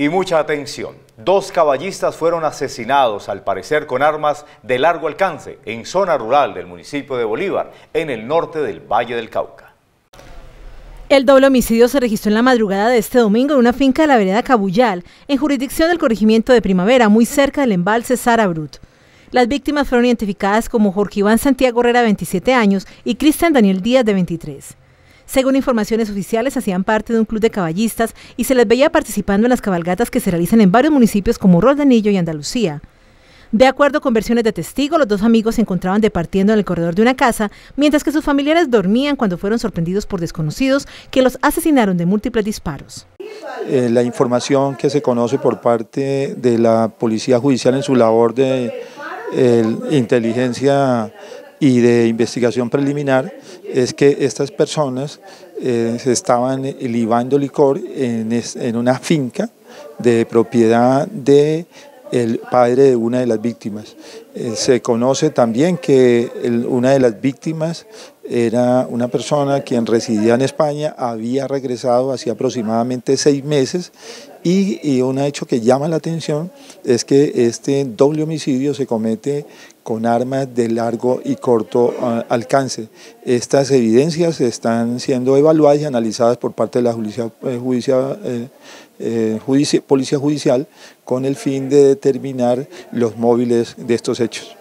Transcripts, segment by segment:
Y mucha atención, dos caballistas fueron asesinados al parecer con armas de largo alcance en zona rural del municipio de Bolívar, en el norte del Valle del Cauca. El doble homicidio se registró en la madrugada de este domingo en una finca de la vereda Cabullal, en jurisdicción del corregimiento de Primavera, muy cerca del embalse Sara Brut. Las víctimas fueron identificadas como Jorge Iván Santiago Herrera, 27 años, y Cristian Daniel Díaz, de 23. Según informaciones oficiales, hacían parte de un club de caballistas y se les veía participando en las cabalgatas que se realizan en varios municipios como Roldanillo y Andalucía. De acuerdo con versiones de testigos, los dos amigos se encontraban departiendo en el corredor de una casa, mientras que sus familiares dormían cuando fueron sorprendidos por desconocidos que los asesinaron de múltiples disparos. Eh, la información que se conoce por parte de la Policía Judicial en su labor de eh, inteligencia y de investigación preliminar es que estas personas se eh, estaban libando licor en, una finca de propiedad de el padre de una de las víctimas. Eh, se conoce también que una de las víctimas era una persona quien residía en España, había regresado hacía aproximadamente seis meses y, un hecho que llama la atención es que este doble homicidio se comete con armas de largo y corto eh, alcance. Estas evidencias están siendo evaluadas y analizadas por parte de la eh, eh, Policía Judicial con el fin de determinar los móviles de estos hechos.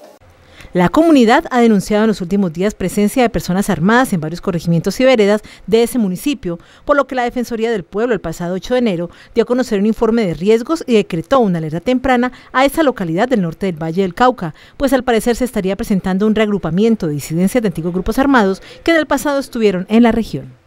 La comunidad ha denunciado en los últimos días presencia de personas armadas en varios corregimientos y veredas de ese municipio, por lo que la Defensoría del Pueblo el pasado 8 de enero dio a conocer un informe de riesgos y decretó una alerta temprana a esa localidad del norte del Valle del Cauca, pues al parecer se estaría presentando un reagrupamiento de disidencias de antiguos grupos armados que en el pasado estuvieron en la región.